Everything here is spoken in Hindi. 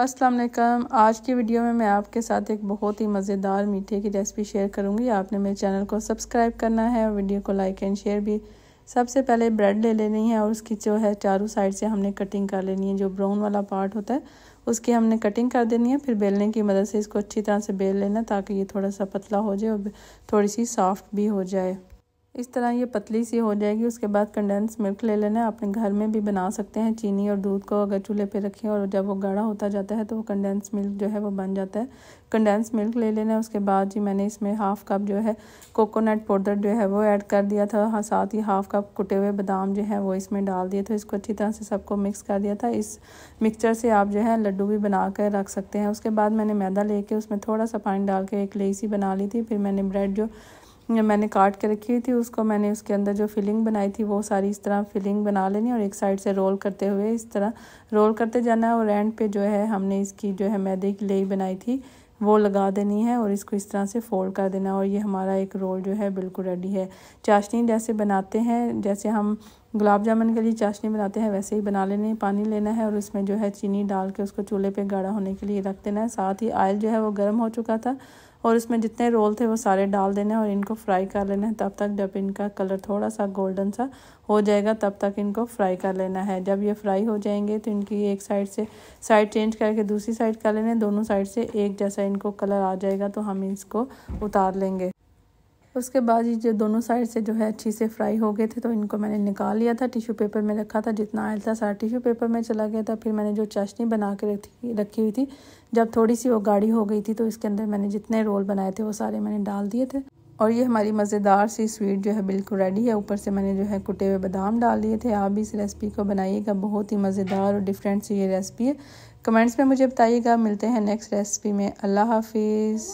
अस्सलाम वालेकुम आज की वीडियो में मैं आपके साथ एक बहुत ही मज़ेदार मीठे की रेसिपी शेयर करूंगी आपने मेरे चैनल को सब्सक्राइब करना है और वीडियो को लाइक एंड शेयर भी सबसे पहले ब्रेड ले लेनी है और उसकी जो है चारों साइड से हमने कटिंग कर लेनी है जो ब्राउन वाला पार्ट होता है उसकी हमने कटिंग कर देनी है फिर बेलने की मदद से इसको अच्छी तरह से बेल लेना ताकि ये थोड़ा सा पतला हो जाए और थोड़ी सी सॉफ्ट भी हो जाए इस तरह ये पतली सी हो जाएगी उसके बाद कंडेंस मिल्क ले लेना है अपने घर में भी बना सकते हैं चीनी और दूध को अगर चूल्हे पे रखें और जब वो गाढ़ा होता जाता है तो वो कंडेंस मिल्क जो है वो बन जाता है कंडेंस मिल्क ले लेना है उसके बाद जी मैंने इसमें हाफ़ कप जो है कोकोनट पाउडर जो है वो ऐड कर दिया था हाँ साथ ही हाफ़ कप कुटे हुए बादाम जो है वो इसमें डाल दिए थे इसको अच्छी तरह से सबको मिक्स कर दिया था इस मिक्सचर से आप जो है लड्डू भी बना कर रख सकते हैं उसके बाद मैंने मैदा लेके उसमें थोड़ा सा पानी डाल के एक लेसी बना ली थी फिर मैंने ब्रेड जो मैंने काट के रखी हुई थी उसको मैंने उसके अंदर जो फिलिंग बनाई थी वो सारी इस तरह फिलिंग बना लेनी और एक साइड से रोल करते हुए इस तरह रोल करते जाना है और एंड पे जो है हमने इसकी जो है मैदे की लेई बनाई थी वो लगा देनी है और इसको इस तरह से फोल्ड कर देना और ये हमारा एक रोल जो है बिल्कुल रेडी है चाशनी जैसे बनाते हैं जैसे हम गुलाब जामुन के लिए चाशनी बनाते हैं वैसे ही बना लेने पानी लेना है और उसमें जो है चीनी डाल के उसको चूल्हे पे गाढ़ा होने के लिए रख देना है साथ ही आयल जो है वो गर्म हो चुका था और इसमें जितने रोल थे वो सारे डाल देने और इनको फ्राई कर लेना है तब तक जब इनका कलर थोड़ा सा गोल्डन सा हो जाएगा तब तक इनको फ्राई कर लेना है जब ये फ्राई हो जाएंगे तो इनकी एक साइड से साइड चेंज करके दूसरी साइड कर लेना है दोनों साइड से एक जैसा इनको कलर आ जाएगा तो हम इसको उतार लेंगे उसके बाद ये जो दोनों साइड से जो है अच्छी से फ्राई हो गए थे तो इनको मैंने निकाल लिया था टिश्यू पेपर में रखा था जितना आयल था सारा टिश्यू पेपर में चला गया था फिर मैंने जो चाशनी बना के रखी रखी हुई थी जब थोड़ी सी वो गाढ़ी हो गई थी तो इसके अंदर मैंने जितने रोल बनाए थे वो सारे मैंने डाल दिए थे और ये हमारी मज़ेदार सी स्वीट जो है बिल्कुल रेडी है ऊपर से मैंने जो है कुटे हुए बादाम डाल दिए थे आप भी इस रेसिपी को बनाइएगा बहुत ही मज़ेदार और डिफरेंट सी ये रेसिपी है कमेंट्स में मुझे बताइएगा मिलते हैं नेक्स्ट रेसिपी में अल्लाह हाफिज़